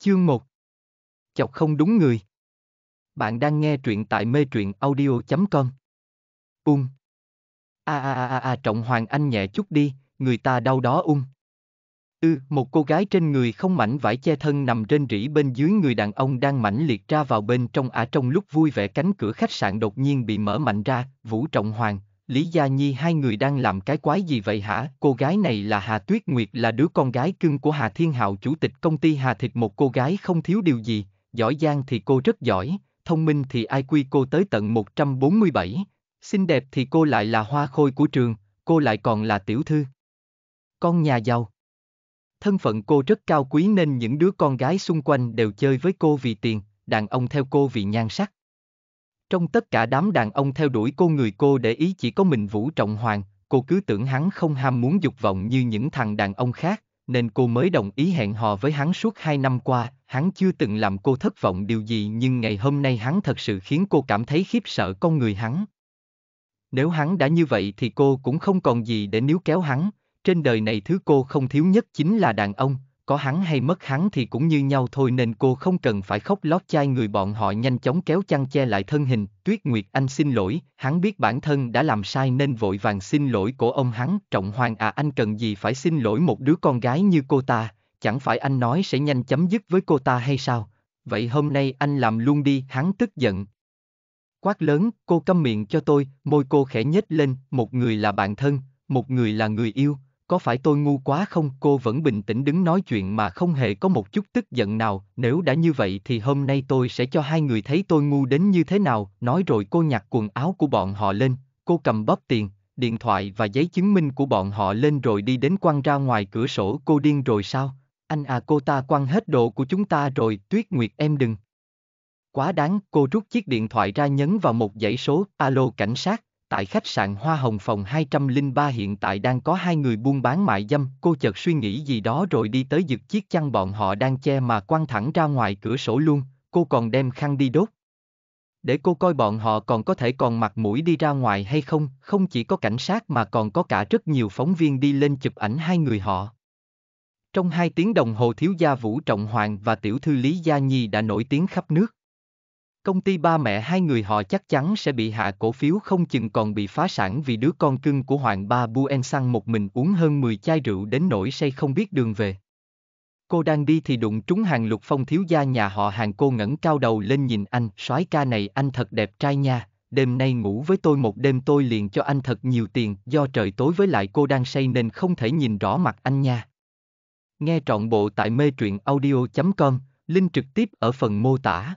Chương 1 Chọc không đúng người Bạn đang nghe truyện tại mê truyện audio.com Ung A a a a trọng hoàng anh nhẹ chút đi, người ta đau đó ung Ư, một cô gái trên người không mảnh vải che thân nằm trên rỉ bên dưới người đàn ông đang mãnh liệt ra vào bên trong ả trong lúc vui vẻ cánh cửa khách sạn đột nhiên bị mở mạnh ra, Vũ Trọng Hoàng, Lý Gia Nhi hai người đang làm cái quái gì vậy hả? Cô gái này là Hà Tuyết Nguyệt là đứa con gái cưng của Hà Thiên Hạo chủ tịch công ty Hà Thịt một cô gái không thiếu điều gì, giỏi giang thì cô rất giỏi, thông minh thì ai quy cô tới tận 147, xinh đẹp thì cô lại là hoa khôi của trường, cô lại còn là tiểu thư. Con nhà giàu. Thân phận cô rất cao quý nên những đứa con gái xung quanh đều chơi với cô vì tiền, đàn ông theo cô vì nhan sắc. Trong tất cả đám đàn ông theo đuổi cô người cô để ý chỉ có mình Vũ Trọng Hoàng, cô cứ tưởng hắn không ham muốn dục vọng như những thằng đàn ông khác, nên cô mới đồng ý hẹn hò với hắn suốt hai năm qua, hắn chưa từng làm cô thất vọng điều gì nhưng ngày hôm nay hắn thật sự khiến cô cảm thấy khiếp sợ con người hắn. Nếu hắn đã như vậy thì cô cũng không còn gì để níu kéo hắn, trên đời này thứ cô không thiếu nhất chính là đàn ông, có hắn hay mất hắn thì cũng như nhau thôi nên cô không cần phải khóc lót chai người bọn họ nhanh chóng kéo chăn che lại thân hình, Tuyết Nguyệt Anh xin lỗi, hắn biết bản thân đã làm sai nên vội vàng xin lỗi của ông hắn, Trọng Hoàng à anh cần gì phải xin lỗi một đứa con gái như cô ta, chẳng phải anh nói sẽ nhanh chấm dứt với cô ta hay sao, vậy hôm nay anh làm luôn đi, hắn tức giận. Quát lớn, cô câm miệng cho tôi, môi cô khẽ nhếch lên, một người là bạn thân, một người là người yêu, có phải tôi ngu quá không? Cô vẫn bình tĩnh đứng nói chuyện mà không hề có một chút tức giận nào, nếu đã như vậy thì hôm nay tôi sẽ cho hai người thấy tôi ngu đến như thế nào, nói rồi cô nhặt quần áo của bọn họ lên, cô cầm bóp tiền, điện thoại và giấy chứng minh của bọn họ lên rồi đi đến quăng ra ngoài cửa sổ cô điên rồi sao? Anh à cô ta quăng hết độ của chúng ta rồi, Tuyết Nguyệt em đừng. Quá đáng, cô rút chiếc điện thoại ra nhấn vào một dãy số, alo cảnh sát, tại khách sạn Hoa Hồng phòng 203 hiện tại đang có hai người buôn bán mại dâm, cô chợt suy nghĩ gì đó rồi đi tới giật chiếc chăn bọn họ đang che mà quăng thẳng ra ngoài cửa sổ luôn, cô còn đem khăn đi đốt. Để cô coi bọn họ còn có thể còn mặt mũi đi ra ngoài hay không, không chỉ có cảnh sát mà còn có cả rất nhiều phóng viên đi lên chụp ảnh hai người họ. Trong hai tiếng đồng hồ thiếu gia Vũ Trọng Hoàng và tiểu thư Lý Gia Nhi đã nổi tiếng khắp nước công ty ba mẹ hai người họ chắc chắn sẽ bị hạ cổ phiếu không chừng còn bị phá sản vì đứa con cưng của hoàng ba Buen Sang một mình uống hơn 10 chai rượu đến nỗi say không biết đường về. Cô đang đi thì đụng trúng hàng lục phong thiếu gia nhà họ hàng cô ngẩng cao đầu lên nhìn anh, soái ca này anh thật đẹp trai nha, đêm nay ngủ với tôi một đêm tôi liền cho anh thật nhiều tiền, do trời tối với lại cô đang say nên không thể nhìn rõ mặt anh nha. Nghe trọn bộ tại mê truyện audio.com, link trực tiếp ở phần mô tả.